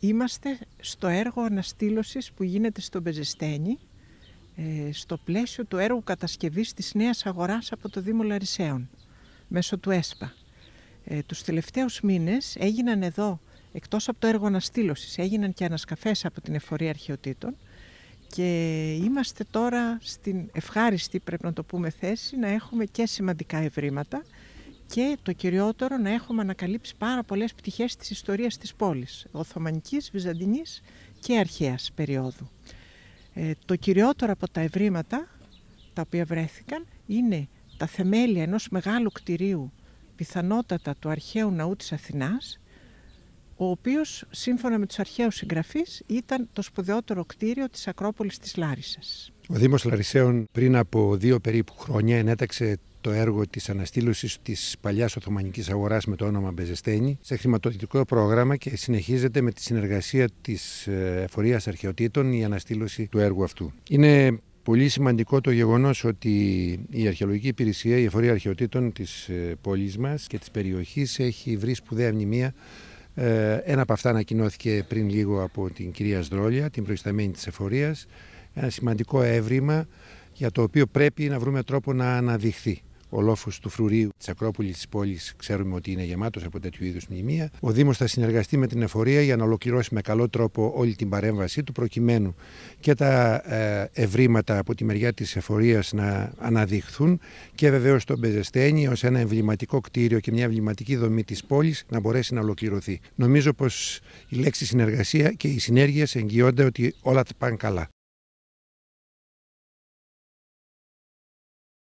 Είμαστε στο έργο αναστήλωσης που γίνεται στο Μπεζεστένι ε, στο πλαίσιο του έργου κατασκευής της νέας αγοράς από το Δήμο Λαρισαίων μέσω του ΕΣΠΑ. Του ε, τους τελευταίους μήνες έγιναν εδώ, εκτός από το έργο αναστήλωσης, έγιναν και ανασκαφές από την Εφορία Αρχαιοτήτων και είμαστε τώρα στην ευχάριστη, πρέπει να το πούμε, θέση να έχουμε και σημαντικά ευρήματα και το κυριότερο να έχουμε ανακαλύψει πάρα πολλές πτυχές της ιστορίας της πόλης, Οθωμανικής, Βυζαντινής και Αρχαίας περίοδου. Ε, το κυριότερο από τα ευρήματα τα οποία βρέθηκαν είναι τα θεμέλια ενός μεγάλου κτηρίου πιθανότατα του αρχαίου ναού της Αθηνάς ο οποίος σύμφωνα με τους αρχαίους συγγραφείς ήταν το σπουδαιότερο κτίριο της Ακρόπολης της Λάρισας. Ο Δήμος Λαρισαίων πριν από δύο περίπου χρόνια ενέταξε το έργο της αναστήλωσης της παλιάς Οθωμανικής αγοράς με το όνομα Μπεζεστένη σε χρηματοδοτικό πρόγραμμα και συνεχίζεται με τη συνεργασία της ε, Εφορίας Αρχαιοτήτων η αναστήλωση του έργου αυτού. Είναι πολύ σημαντικό το γεγονο ότι η Αρχαιολογική Υπηρεσία, η Εφορία Αρχαιοτήτων της ε, πόλης μας και της περιοχής, έχει βρει σπουδαία μνημεία ε, ένα από αυτά ανακοινώθηκε πριν λίγο από την κυρία Σδρόλια, την προϊσταμένη της εφορίας. Ένα σημαντικό έβριμα για το οποίο πρέπει να βρούμε τρόπο να αναδειχθεί. Ο λόφο του Φρουρίου τη Ακρόπολη της πόλης ξέρουμε ότι είναι γεμάτος από τέτοιου είδους μνημεία. Ο Δήμος θα συνεργαστεί με την εφορία για να ολοκληρώσει με καλό τρόπο όλη την παρέμβασή του, προκειμένου και τα ε, ευρήματα από τη μεριά της εφορίας να αναδειχθούν και βεβαίως το Μπεζεστένι ως ένα εμβληματικό κτίριο και μια εμβληματική δομή της πόλης να μπορέσει να ολοκληρωθεί. Νομίζω πως η λέξη συνεργασία και οι συνέργειες εγγυώνται ότι όλα θα πάνε καλά.